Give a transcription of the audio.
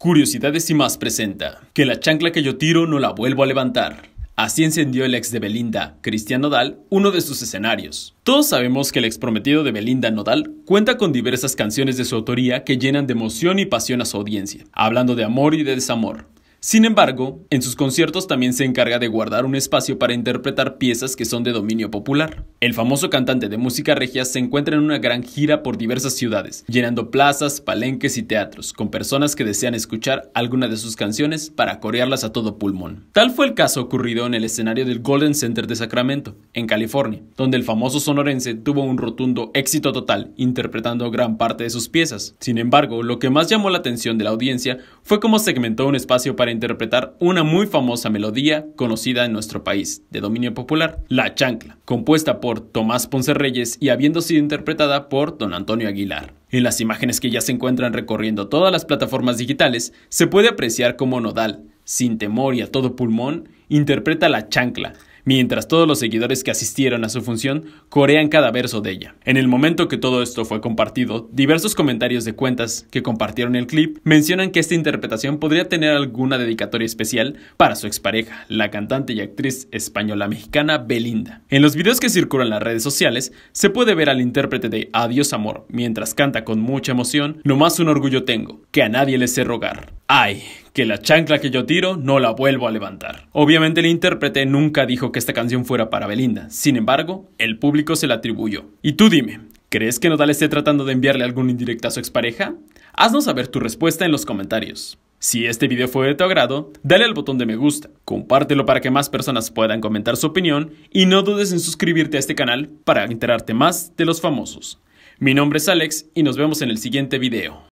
Curiosidades y más presenta que la chancla que yo tiro no la vuelvo a levantar. Así encendió el ex de Belinda, Cristian Nodal, uno de sus escenarios. Todos sabemos que el ex prometido de Belinda Nodal cuenta con diversas canciones de su autoría que llenan de emoción y pasión a su audiencia, hablando de amor y de desamor. Sin embargo, en sus conciertos también se encarga de guardar un espacio para interpretar piezas que son de dominio popular. El famoso cantante de música regia se encuentra en una gran gira por diversas ciudades, llenando plazas, palenques y teatros, con personas que desean escuchar alguna de sus canciones para corearlas a todo pulmón. Tal fue el caso ocurrido en el escenario del Golden Center de Sacramento, en California, donde el famoso sonorense tuvo un rotundo éxito total interpretando gran parte de sus piezas. Sin embargo, lo que más llamó la atención de la audiencia fue cómo segmentó un espacio para interpretar una muy famosa melodía conocida en nuestro país, de dominio popular, La Chancla, compuesta por Tomás Ponce Reyes y habiendo sido interpretada por don Antonio Aguilar. En las imágenes que ya se encuentran recorriendo todas las plataformas digitales, se puede apreciar cómo Nodal, sin temor y a todo pulmón, interpreta La Chancla, mientras todos los seguidores que asistieron a su función corean cada verso de ella. En el momento que todo esto fue compartido, diversos comentarios de cuentas que compartieron el clip mencionan que esta interpretación podría tener alguna dedicatoria especial para su expareja, la cantante y actriz española mexicana Belinda. En los videos que circulan en las redes sociales, se puede ver al intérprete de Adiós Amor mientras canta con mucha emoción, No más un orgullo tengo, que a nadie le sé rogar ay, que la chancla que yo tiro no la vuelvo a levantar. Obviamente el intérprete nunca dijo que esta canción fuera para Belinda, sin embargo, el público se la atribuyó. Y tú dime, ¿crees que Nodal esté tratando de enviarle algún indirecto a su expareja? Haznos saber tu respuesta en los comentarios. Si este video fue de tu agrado, dale al botón de me gusta, compártelo para que más personas puedan comentar su opinión y no dudes en suscribirte a este canal para enterarte más de los famosos. Mi nombre es Alex y nos vemos en el siguiente video.